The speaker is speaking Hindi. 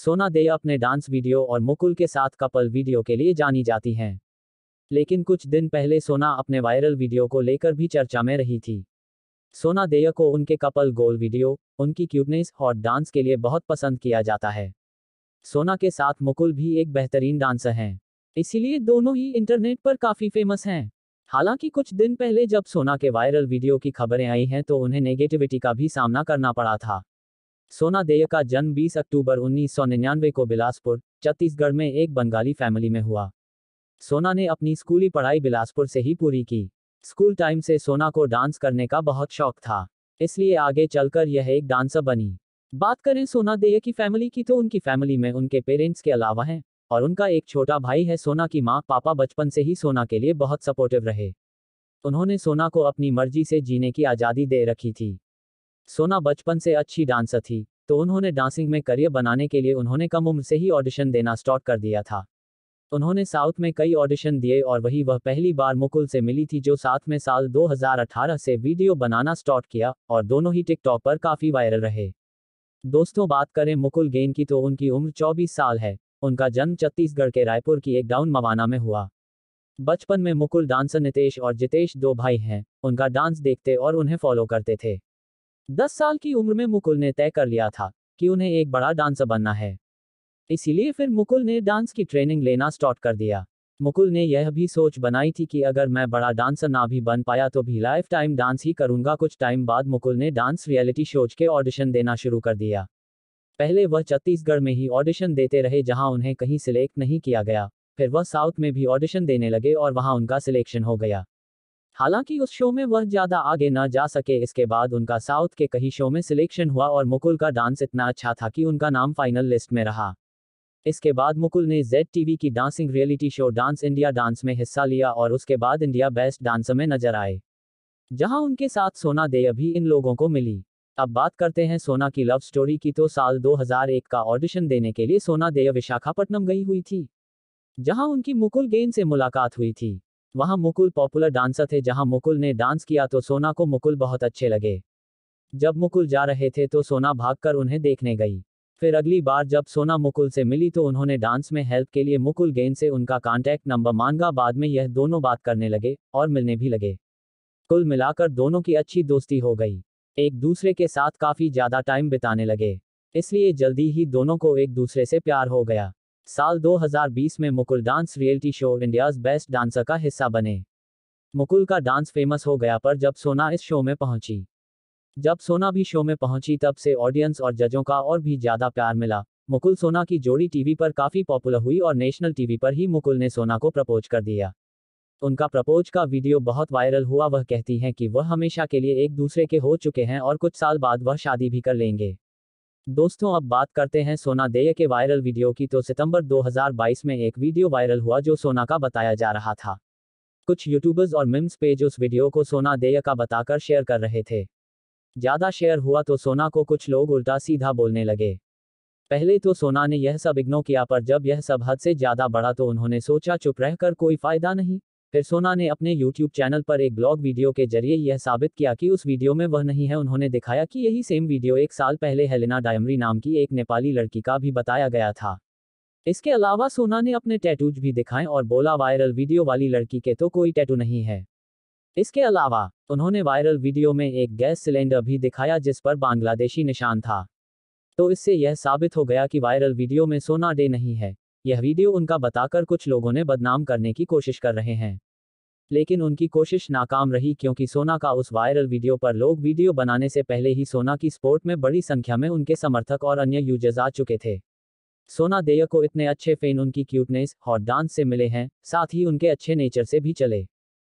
सोना दे अपने डांस वीडियो और मुकुल के साथ कपल वीडियो के लिए जानी जाती हैं लेकिन कुछ दिन पहले सोना अपने वायरल वीडियो को लेकर भी चर्चा में रही थी सोना देया को उनके कपल गोल वीडियो उनकी क्यूटनेस और डांस के लिए बहुत पसंद किया जाता है सोना के साथ मुकुल भी एक बेहतरीन डांसर हैं इसीलिए दोनों ही इंटरनेट पर काफी फेमस हैं हालांकि कुछ दिन पहले जब सोना के वायरल वीडियो की खबरें आई हैं तो उन्हें नेगेटिविटी का भी सामना करना पड़ा था सोना देय का जन्म 20 अक्टूबर 1999 को बिलासपुर छत्तीसगढ़ में एक बंगाली फैमिली में हुआ सोना ने अपनी स्कूली पढ़ाई बिलासपुर से ही पूरी की स्कूल टाइम से सोना को डांस करने का बहुत शौक था इसलिए आगे चलकर यह एक डांसर बनी बात करें सोना देय की फैमिली की तो उनकी फैमिली में उनके पेरेंट्स के अलावा हैं और उनका एक छोटा भाई है सोना की माँ पापा बचपन से ही सोना के लिए बहुत सपोर्टिव रहे उन्होंने सोना को अपनी मर्जी से जीने की आज़ादी दे रखी थी सोना बचपन से अच्छी डांसर थी तो उन्होंने डांसिंग में करियर बनाने के लिए उन्होंने कम उम्र से ही ऑडिशन देना स्टार्ट कर दिया था उन्होंने साउथ में कई ऑडिशन दिए और वही वह पहली बार मुकुल से मिली थी जो साथ में साल 2018 से वीडियो बनाना स्टार्ट किया और दोनों ही टिकटॉक पर काफी वायरल रहे दोस्तों बात करें मुकुल गेन की तो उनकी उम्र 24 साल है उनका जन्म छत्तीसगढ़ के रायपुर की एक डाउन मवाना में हुआ बचपन में मुकुल डांसर नितेश और जितेश दो भाई हैं उनका डांस देखते और उन्हें फॉलो करते थे दस साल की उम्र में मुकुल ने तय कर लिया था कि उन्हें एक बड़ा डांसर बनना है इसीलिए फिर मुकुल ने डांस की ट्रेनिंग लेना स्टार्ट कर दिया मुकुल ने यह भी सोच बनाई थी कि अगर मैं बड़ा डांसर ना भी बन पाया तो भी लाइफ टाइम डांस ही करूंगा कुछ टाइम बाद मुकुल ने डांस रियलिटी शोज के ऑडिशन देना शुरू कर दिया पहले वह छत्तीसगढ़ में ही ऑडिशन देते रहे जहां उन्हें कहीं सिलेक्ट नहीं किया गया फिर वह साउथ में भी ऑडिशन देने लगे और वहां उनका सिलेक्शन हो गया हालांकि उस शो में वह ज्यादा आगे न जा सके इसके बाद उनका साउथ के कई शो में सिलेक्शन हुआ और मुकुल का डांस इतना अच्छा था कि उनका नाम फाइनल लिस्ट में रहा इसके बाद मुकुल ने जेड टीवी की dancing reality show dance India dance में हिस्सा लिया और उसके बाद इंडिया बेस्ट डांसर में नजर आए जहां उनके साथ सोना दे भी इन लोगों को मिली अब बात करते हैं सोना की लव स्टोरी की तो साल 2001 का ऑडिशन देने के लिए सोना देय विशाखापट्टनम गई हुई थी जहां उनकी मुकुल गेंद से मुलाकात हुई थी वहां मुकुल पॉपुलर डांसर थे जहां मुकुल ने डांस किया तो सोना को मुकुल बहुत अच्छे लगे जब मुकुल जा रहे थे तो सोना भागकर उन्हें देखने गई फिर अगली बार जब सोना मुकुल से मिली तो उन्होंने डांस में हेल्प के लिए मुकुल गेंद से उनका कांटेक्ट नंबर मांगा बाद में यह दोनों बात करने लगे और मिलने भी लगे कुल मिलाकर दोनों की अच्छी दोस्ती हो गई एक दूसरे के साथ काफी ज्यादा टाइम बिताने लगे इसलिए जल्दी ही दोनों को एक दूसरे से प्यार हो गया साल 2020 में Mukul dance reality show India's best dancer का हिस्सा बने मुकुल का डांस फेमस हो गया पर जब सोना इस शो में पहुंची जब सोना भी शो में पहुंची तब से ऑडियंस और जजों का और भी ज्यादा प्यार मिला मुकुल सोना की जोड़ी टीवी पर काफी पॉपुलर हुई और नेशनल टीवी पर ही मुकुल ने सोना को प्रपोज कर दिया उनका प्रपोज का वीडियो बहुत वायरल हुआ वह कहती हैं कि वह हमेशा के लिए एक दूसरे के हो चुके हैं और कुछ साल बाद वह शादी भी कर लेंगे दोस्तों अब बात करते हैं सोना देय के वायरल वीडियो की तो सितंबर 2022 में एक वीडियो वायरल हुआ जो सोना का बताया जा रहा था कुछ यूट्यूबर्स और मिम्स पेज उस वीडियो को सोना देय का बताकर शेयर कर रहे थे ज्यादा शेयर हुआ तो सोना को कुछ लोग उल्टा सीधा बोलने लगे पहले तो सोना ने यह सब इग्नो किया पर जब यह सब हद से ज्यादा बढ़ा तो उन्होंने सोचा चुप रहकर कोई फायदा नहीं फिर सोना ने अपने यूट्यूब चैनल पर एक ब्लॉग वीडियो के जरिए यह साबित किया कि उस वीडियो में वह नहीं है उन्होंने दिखाया कि यही सेम वीडियो एक साल पहले हेलिना डायमरी नाम की एक नेपाली लड़की का भी बताया गया था इसके अलावा सोना ने अपने टैटूज भी दिखाए और बोला वायरल वीडियो वाली लड़की के तो कोई टैटू नहीं है इसके अलावा उन्होंने वायरल वीडियो में एक गैस सिलेंडर भी दिखाया जिस पर बांग्लादेशी निशान था तो इससे यह साबित हो गया कि वायरल वीडियो में सोना डे नहीं है यह वीडियो उनका बताकर कुछ लोगों ने बदनाम करने की कोशिश कर रहे हैं लेकिन उनकी कोशिश नाकाम रही क्योंकि सोना का उस वायरल वीडियो पर लोग वीडियो बनाने से पहले ही सोना की स्पोर्ट में बड़ी संख्या में उनके समर्थक और अन्य यूजर्स आ चुके थे सोना देय को इतने अच्छे फैन उनकी क्यूटनेस हॉट डांस से मिले हैं साथ ही उनके अच्छे नेचर से भी चले